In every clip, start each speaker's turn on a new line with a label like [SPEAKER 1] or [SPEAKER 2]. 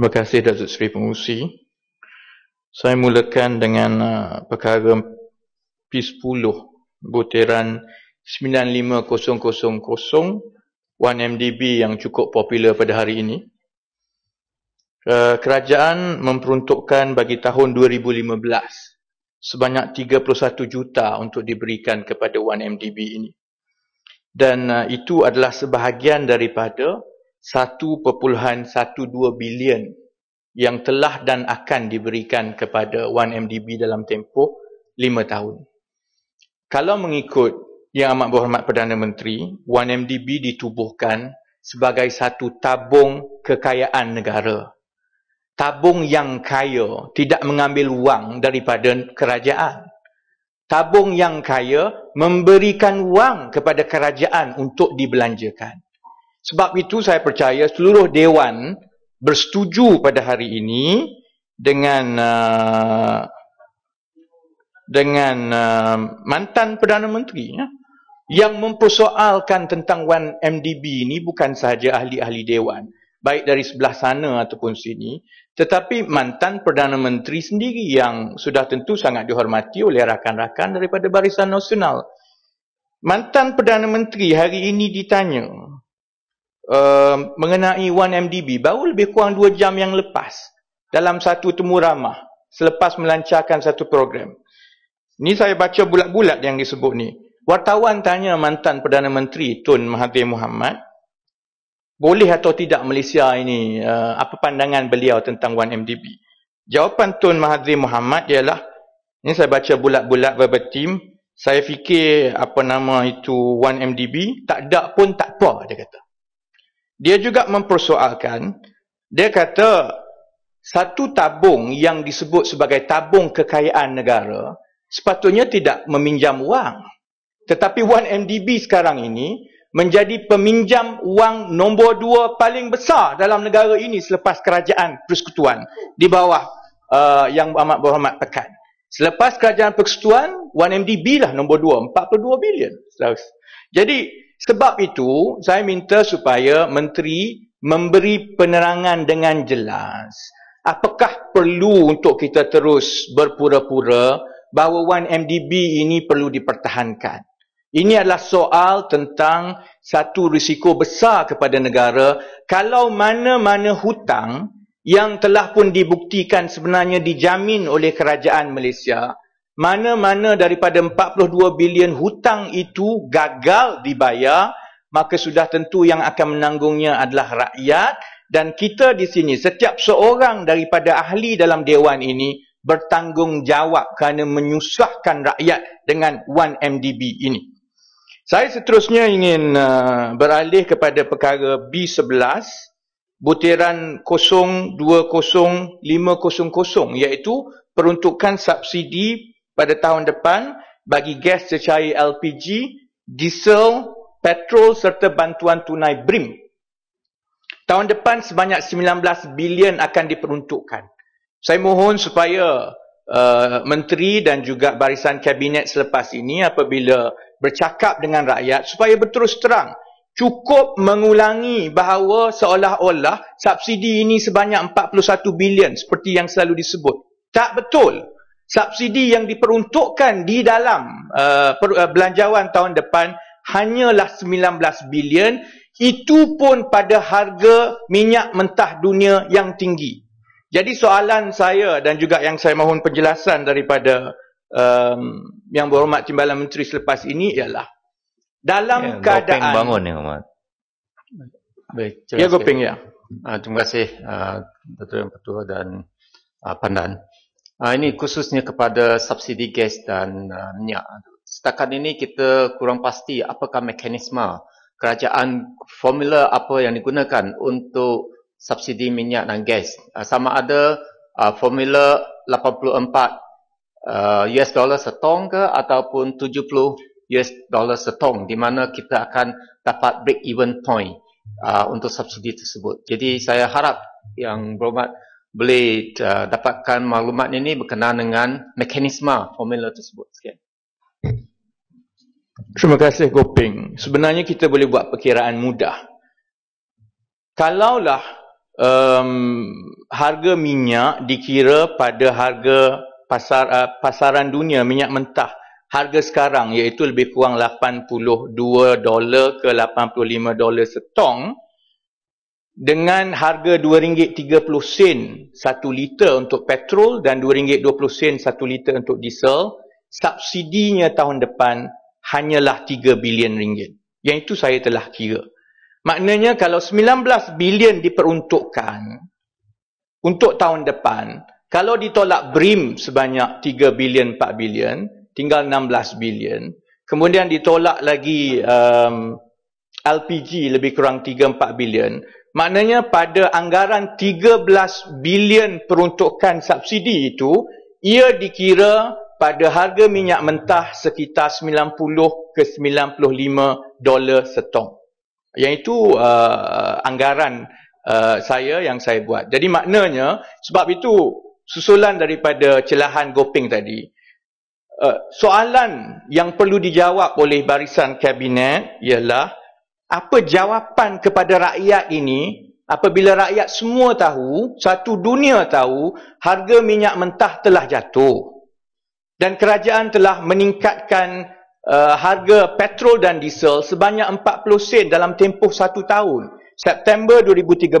[SPEAKER 1] Terima kasih Datuk Seri Pengusi. Saya mulakan dengan uh, perkara P10 butiran 95000 1MDB yang cukup popular pada hari ini. Uh, kerajaan memperuntukkan bagi tahun 2015 sebanyak 31 juta untuk diberikan kepada 1MDB ini. Dan uh, itu adalah sebahagian daripada 1.12 bilion yang telah dan akan diberikan kepada 1MDB dalam tempoh 5 tahun. Kalau mengikut Yang Amat Berhormat Perdana Menteri, 1MDB ditubuhkan sebagai satu tabung kekayaan negara. Tabung yang kaya tidak mengambil wang daripada kerajaan. Tabung yang kaya memberikan wang kepada kerajaan untuk dibelanjakan. Sebab itu saya percaya seluruh dewan bersetuju pada hari ini dengan uh, dengan uh, mantan Perdana Menteri ya, yang mempersoalkan tentang 1MDB ini bukan sahaja ahli-ahli dewan baik dari sebelah sana ataupun sini tetapi mantan Perdana Menteri sendiri yang sudah tentu sangat dihormati oleh rakan-rakan daripada Barisan Nasional. Mantan Perdana Menteri hari ini ditanya Eh, mengenai 1MDB baru lebih kurang 2 jam yang lepas dalam satu temu ramah selepas melancarkan satu program. Ni saya baca bulat-bulat yang disebut ni. Wartawan tanya mantan Perdana Menteri Tun Mahathir Mohamad boleh atau tidak Malaysia ini uh, apa pandangan beliau tentang 1MDB. Jawapan Tun Mahathir Mohamad ialah ini saya baca bulat-bulat verbatim saya fikir apa nama itu 1MDB tak ada pun tak apa dia kata dia juga mempersoalkan, dia kata satu tabung yang disebut sebagai tabung kekayaan negara sepatutnya tidak meminjam wang. Tetapi 1MDB sekarang ini menjadi peminjam wang nombor dua paling besar dalam negara ini selepas kerajaan persekutuan di bawah uh, yang amat berhormat pekat. Selepas kerajaan persekutuan, 1MDB lah nombor dua, 42 bilion. Jadi, sebab itu, saya minta supaya menteri memberi penerangan dengan jelas. Apakah perlu untuk kita terus berpura-pura bahawa 1MDB ini perlu dipertahankan? Ini adalah soal tentang satu risiko besar kepada negara kalau mana-mana hutang yang telah pun dibuktikan sebenarnya dijamin oleh kerajaan Malaysia mana-mana daripada 42 bilion hutang itu gagal dibayar, maka sudah tentu yang akan menanggungnya adalah rakyat dan kita di sini, setiap seorang daripada ahli dalam Dewan ini bertanggungjawab kerana menyusahkan rakyat dengan 1MDB ini. Saya seterusnya ingin uh, beralih kepada perkara B11, butiran 020500 iaitu peruntukan subsidi pada tahun depan bagi gas cecair LPG, diesel, petrol serta bantuan tunai BRIM. Tahun depan sebanyak 19 bilion akan diperuntukkan. Saya mohon supaya uh, menteri dan juga barisan kabinet selepas ini apabila bercakap dengan rakyat supaya berterus terang cukup mengulangi bahawa seolah-olah subsidi ini sebanyak 41 bilion seperti yang selalu disebut. Tak betul subsidi yang diperuntukkan di dalam uh, uh belanjawan tahun depan hanyalah 19 bilion itu pun pada harga minyak mentah dunia yang tinggi. Jadi soalan saya dan juga yang saya mohon penjelasan daripada um, yang berhormat Timbalan Menteri selepas ini ialah dalam ya, keadaan Gopeng bangun ni Ahmad. Baik, ya Gopeng ya. Uh, terima kasih uh, Yang Petua dan ah, Pandan. Uh, ini khususnya kepada subsidi gas dan uh, minyak. Setakat ini kita kurang pasti apakah mekanisme kerajaan formula apa yang digunakan untuk subsidi minyak dan gas. Uh, sama ada uh, formula 84 uh, US dollar setong ke ataupun 70 US dollar setong di mana kita akan dapat break even point uh, untuk subsidi tersebut. Jadi saya harap yang berhormat boleh uh, dapatkan maklumat ini berkenaan dengan mekanisme formula tersebut sekian. Terima kasih Goping. Sebenarnya kita boleh buat perkiraan mudah. Kalaulah um, harga minyak dikira pada harga pasar, uh, pasaran dunia minyak mentah harga sekarang iaitu lebih kurang 82 dolar ke 85 dolar setong, dengan harga RM2.30 sen 1 liter untuk petrol dan RM2.20 sen 1 liter untuk diesel, subsidinya tahun depan hanyalah 3 bilion ringgit. Yang itu saya telah kira. Maknanya kalau 19 bilion diperuntukkan untuk tahun depan, kalau ditolak BRIM sebanyak 3 bilion 4 bilion, tinggal 16 bilion, kemudian ditolak lagi um, LPG lebih kurang 3 4 bilion, Maknanya pada anggaran 13 bilion peruntukan subsidi itu, ia dikira pada harga minyak mentah sekitar 90 ke 95 dolar setong. Yang itu uh, anggaran uh, saya yang saya buat. Jadi maknanya sebab itu susulan daripada celahan Goping tadi. Uh, soalan yang perlu dijawab oleh barisan kabinet ialah apa jawapan kepada rakyat ini apabila rakyat semua tahu, satu dunia tahu harga minyak mentah telah jatuh dan kerajaan telah meningkatkan uh, harga petrol dan diesel sebanyak 40 sen dalam tempoh satu tahun. September 2013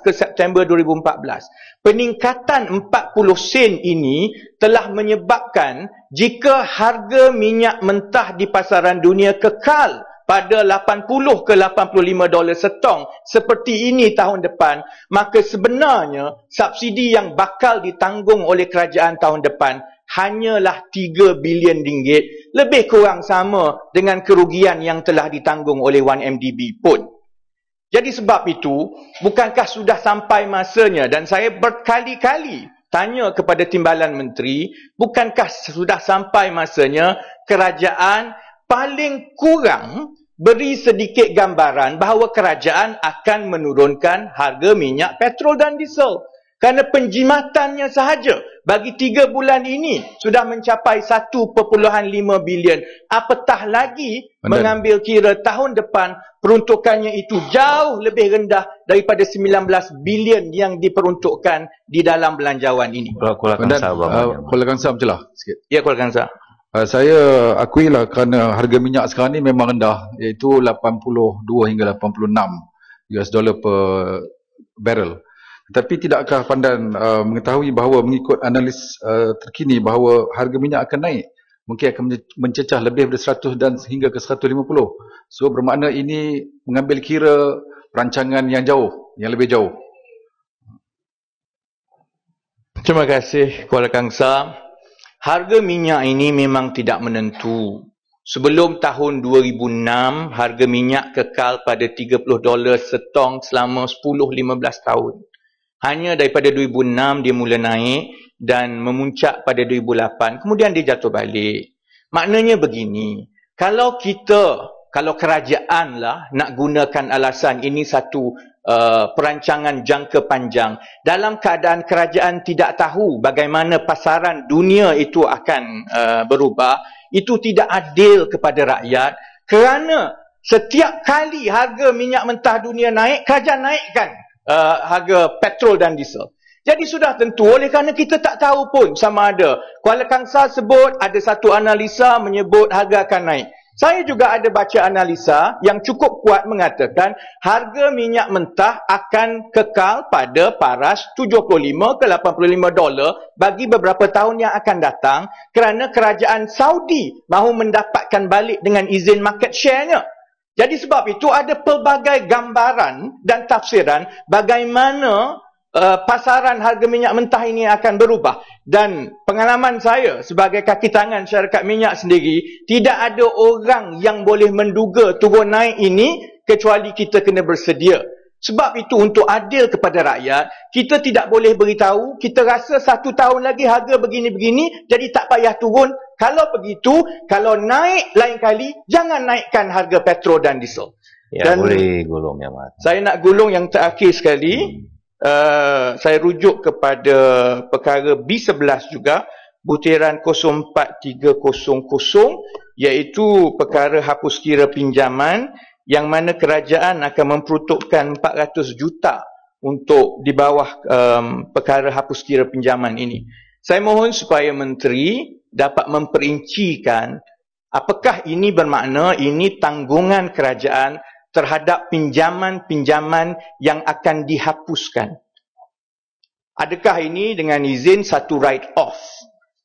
[SPEAKER 1] ke September 2014. Peningkatan 40 sen ini telah menyebabkan jika harga minyak mentah di pasaran dunia kekal pada 80 ke 85 dolar setong seperti ini tahun depan, maka sebenarnya subsidi yang bakal ditanggung oleh kerajaan tahun depan hanyalah 3 bilion ringgit, lebih kurang sama dengan kerugian yang telah ditanggung oleh 1MDB pun. Jadi sebab itu, bukankah sudah sampai masanya dan saya berkali-kali tanya kepada Timbalan Menteri, bukankah sudah sampai masanya kerajaan paling kurang beri sedikit gambaran bahawa kerajaan akan menurunkan harga minyak petrol dan diesel kerana penjimatannya sahaja bagi tiga bulan ini sudah mencapai 1.5 bilion apatah lagi Benar. mengambil kira tahun depan peruntukannya itu jauh lebih rendah daripada 19 bilion yang diperuntukkan di dalam belanjawan ini. Kuala Kangsar. Kuala Kangsar macam lah sikit. Ya Kuala Kangsar. Ah, saya akui lah kerana harga minyak sekarang ni memang rendah iaitu 82 hingga 86 US dollar per barrel. Tetapi tidakkah pandan uh, mengetahui bahawa mengikut analis uh, terkini bahawa harga minyak akan naik mungkin akan mencecah lebih daripada 100 dan sehingga ke 150. So bermakna ini mengambil kira perancangan yang jauh, yang lebih jauh. Terima kasih Kuala Kangsar harga minyak ini memang tidak menentu. Sebelum tahun 2006, harga minyak kekal pada 30 dolar setong selama 10-15 tahun. Hanya daripada 2006 dia mula naik dan memuncak pada 2008. Kemudian dia jatuh balik. Maknanya begini, kalau kita kalau kerajaan lah nak gunakan alasan ini satu uh, perancangan jangka panjang dalam keadaan kerajaan tidak tahu bagaimana pasaran dunia itu akan uh, berubah itu tidak adil kepada rakyat kerana setiap kali harga minyak mentah dunia naik kerajaan naikkan uh, harga petrol dan diesel jadi sudah tentu oleh kerana kita tak tahu pun sama ada Kuala Kangsar sebut ada satu analisa menyebut harga akan naik saya juga ada baca analisa yang cukup kuat mengatakan harga minyak mentah akan kekal pada paras 75 ke 85 dolar bagi beberapa tahun yang akan datang kerana kerajaan Saudi mahu mendapatkan balik dengan izin market share-nya. Jadi sebab itu ada pelbagai gambaran dan tafsiran bagaimana uh, pasaran harga minyak mentah ini akan berubah dan pengalaman saya sebagai kaki tangan syarikat minyak sendiri tidak ada orang yang boleh menduga turun naik ini kecuali kita kena bersedia sebab itu untuk adil kepada rakyat, kita tidak boleh beritahu, kita rasa satu tahun lagi harga begini-begini, jadi tak payah turun. Kalau begitu, kalau naik lain kali, jangan naikkan harga petrol dan diesel. Ya, dan boleh gulung ya, Mat. Saya nak gulung yang terakhir sekali. Hmm uh, saya rujuk kepada perkara B11 juga butiran 04300 iaitu perkara hapus kira pinjaman yang mana kerajaan akan memperuntukkan 400 juta untuk di bawah um, perkara hapus kira pinjaman ini. Saya mohon supaya menteri dapat memperincikan apakah ini bermakna ini tanggungan kerajaan terhadap pinjaman-pinjaman yang akan dihapuskan. Adakah ini dengan izin satu write off?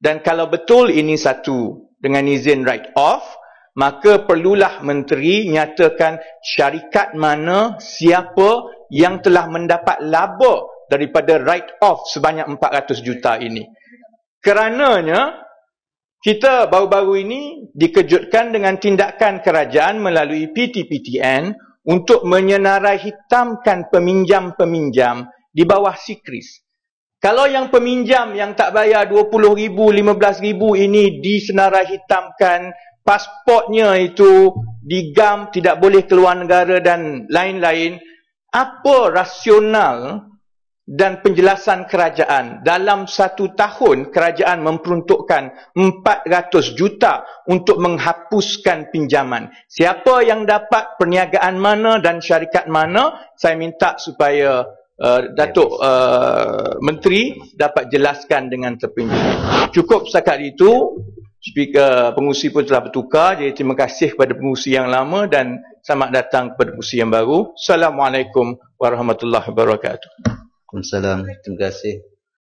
[SPEAKER 1] Dan kalau betul ini satu dengan izin write off, maka perlulah menteri nyatakan syarikat mana siapa yang telah mendapat laba daripada write off sebanyak 400 juta ini. Kerananya kita baru-baru ini dikejutkan dengan tindakan kerajaan melalui PTPTN untuk menyenarai hitamkan peminjam-peminjam di bawah sikris. Kalau yang peminjam yang tak bayar RM20,000, RM15,000 ini disenarai hitamkan, pasportnya itu digam, tidak boleh keluar negara dan lain-lain, apa rasional dan penjelasan kerajaan dalam satu tahun kerajaan memperuntukkan 400 juta untuk menghapuskan pinjaman siapa yang dapat perniagaan mana dan syarikat mana saya minta supaya uh, Datuk uh, Menteri dapat jelaskan dengan terpinggi cukup sekali itu speaker pengusi pun telah bertukar jadi terima kasih kepada pengusi yang lama dan selamat datang kepada pengusi yang baru Assalamualaikum Warahmatullahi Wabarakatuh Waalaikumsalam. Terima kasih.